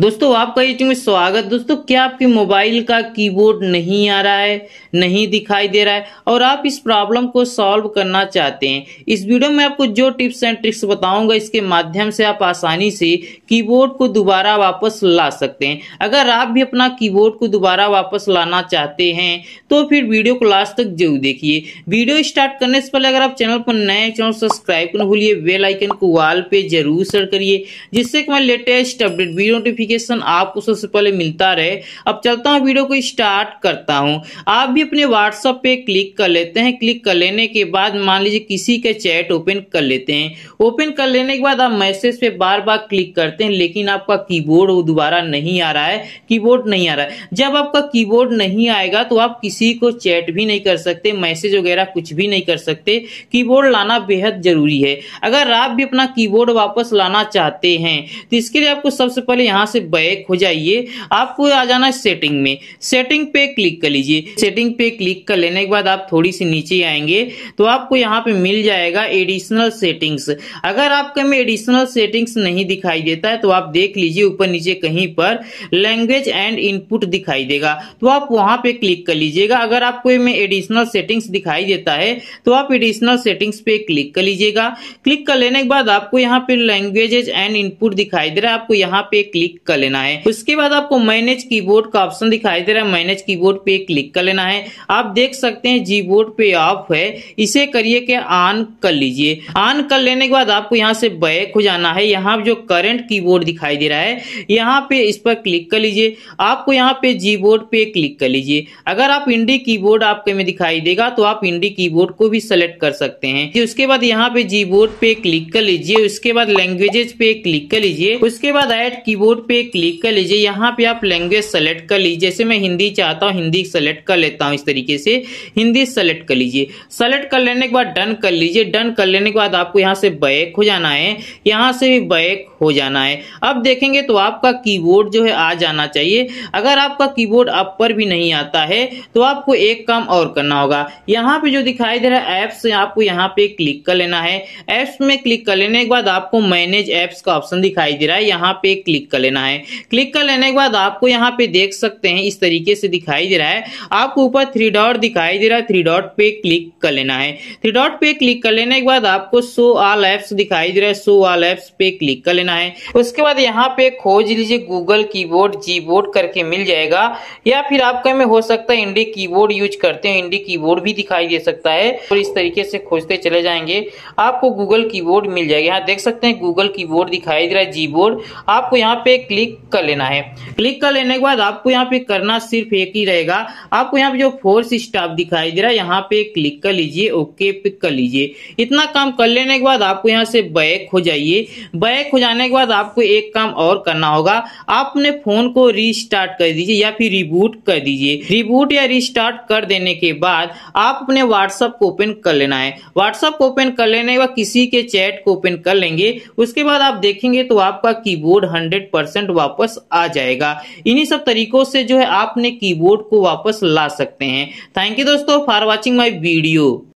दोस्तों आपका यूट्यूब में स्वागत दोस्तों क्या आपके मोबाइल का कीबोर्ड नहीं आ रहा है नहीं दिखाई दे रहा है और आप इस प्रॉब्लम को सॉल्व करना चाहते हैं इस वीडियो में आपको जो टिप्स एंड ट्रिक्स बताऊंगा इसके माध्यम से आप आसानी से कीबोर्ड को दोबारा वापस ला सकते हैं अगर आप भी अपना की को दोबारा वापस लाना चाहते हैं तो फिर वीडियो को लास्ट तक जरूर देखिए वीडियो स्टार्ट करने से पहले अगर आप चैनल पर नए चैनल सब्सक्राइब करना भूलिए बेलाइकन को वाल पे जरूर सर करिए जिससे कि मैं लेटेस्ट अपडेट वीडियो नोटिफिकेशन आपको सबसे पहले मिलता रहे अब चलता हूँ वीडियो को स्टार्ट करता हूँ आप भी अपने व्हाट्सअप पे क्लिक कर लेते हैं क्लिक कर लेने के बाद मान लीजिए किसी का चैट ओपन कर लेते हैं ओपन कर लेने के बाद आप मैसेज पे बार बार क्लिक करते हैं लेकिन आपका कीबोर्ड वो दोबारा नहीं आ रहा है कीबोर्ड नहीं आ रहा है जब आपका कीबोर्ड नहीं आएगा तो आप किसी को चैट भी नहीं कर सकते मैसेज वगैरह कुछ भी नहीं कर सकते कीबोर्ड लाना बेहद जरूरी है अगर आप भी अपना कीबोर्ड वापस लाना चाहते हैं तो इसके लिए आपको सबसे पहले यहाँ से बैक हो जाइए आपको आ जाना सेटिंग में सेटिंग पे क्लिक कर लीजिए सेटिंग पे क्लिक कर लेने के बाद आप थोड़ी सी नीचे आएंगे तो आपको यहाँ पे मिल जाएगा एडिशनल सेटिंग्स अगर आपके में एडिशनल सेटिंग्स नहीं दिखाई देता है तो आप देख लीजिए ऊपर नीचे कहीं पर लैंग्वेज एंड इनपुट दिखाई देगा तो आप वहां पे क्लिक कर लीजिएगा अगर आपको में एडिशनल सेटिंग्स दिखाई देता है तो आप एडिशनल सेटिंग्स पे क्लिक कर लीजिएगा क्लिक कर लेने के बाद आपको यहाँ पे लैंग्वेजेज एंड इनपुट दिखाई दे रहा है आपको यहाँ पे क्लिक कर लेना है उसके बाद आपको मैनेज कीबोर्ड का ऑप्शन दिखाई दे रहा है मैनेज कीबोर्ड पे क्लिक कर लेना है आप देख सकते हैं जी बोर्ड पे ऑफ है इसे करिए कि ऑन कर लीजिए ऑन कर लेने के बाद आपको यहाँ से बैक हो जाना है यहाँ जो करंट कीबोर्ड दिखाई दे रहा है यहाँ पे इस पर क्लिक कर लीजिए आपको यहाँ पे जी बोर्ड पे क्लिक कर लीजिए अगर आप इंडी कीबोर्ड आपके में दिखाई देगा तो आप इंडी कीबोर्ड को भी सेलेक्ट कर सकते हैं उसके बाद यहाँ पे जी बोर्ड पे क्लिक कर लीजिए उसके बाद लैंग्वेजेज पे क्लिक कर लीजिए उसके बाद एड कीबोर्ड पे क्लिक कर लीजिए यहाँ पे आप लैंग्वेज सेलेक्ट कर लीजिए जैसे मैं हिंदी चाहता हूँ हिंदी सेलेक्ट कर लेता हूँ इस तरीके से हिंदी सेलेक्ट कर लीजिए सेलेक्ट कर लेने के बाद डन कर लीजिए डन कर लेने के बाद आपको यहाँ से बैक हो जाना है यहाँ से भी बैक हो जाना है अब देखेंगे तो आपका कीबोर्ड जो है आ जाना चाहिए अगर आपका कीबोर्ड आप पर भी नहीं आता है तो आपको एक काम और करना होगा यहाँ पे जो दिखाई दे रहा है ऐप्स आपको यहाँ पे क्लिक कर लेना है ऐप्स में क्लिक कर लेने के बाद आपको मैनेज ऐप्स का ऑप्शन दिखाई दे रहा है यहाँ पे क्लिक कर लेना करना है क्लिक कर लेने के बाद आपको यहाँ पे देख सकते हैं इस तरीके से दिखाई दे रहा है आपको ऊपर थ्री डॉट दिखाई दे रहा है थ्री डॉट पे क्लिक कर लेना है थ्री डॉट पे क्लिक कर लेने के बाद आपको सो आल एप्स दिखाई दे रहा है सो आल एप्स पे क्लिक कर लेना है उसके बाद यहाँ पे खोज लीजिए गूगल कीबोर्ड बोर्ड करके मिल जाएगा या फिर आपके में हो सकता है इंडी कीबोर्ड यूज करते हैं इंडी कीबोर्ड भी दिखाई दे सकता है और इस तरीके से खोजते चले जाएंगे आपको गूगल कीबोर्ड मिल जाएगा यहाँ देख सकते हैं गूगल कीबोर्ड दिखाई दे रहा है जी बोर्ड आपको यहाँ पे क्लिक कर लेना है क्लिक कर लेने के बाद आपको यहाँ पे करना सिर्फ एक ही रहेगा आपको यहाँ पे जो फोर्स स्टाफ दिखाई दे रहा है यहाँ पे क्लिक कर लीजिए ओके पिक कर लीजिए इतना काम कर लेने के बाद आपको यहाँ से बैक हो जाइए बैक हो जाने के बाद आपको एक काम और करना होगा आप अपने फोन को रिस्टार्ट कर दीजिए या फिर रिबूट कर दीजिए रिबूट या रिस्टार्ट कर देने के बाद आप अपने व्हाट्सअप को ओपन कर लेना है व्हाट्सअप को ओपन कर लेने के बाद किसी के चैट को ओपन कर लेंगे उसके बाद आप देखेंगे तो आपका कीबोर्ड हंड्रेड परसेंट परसेंट वापस आ जाएगा इन्हीं सब तरीकों से जो है आपने कीबोर्ड को वापस ला सकते हैं थैंक यू दोस्तों फॉर वॉचिंग माई वीडियो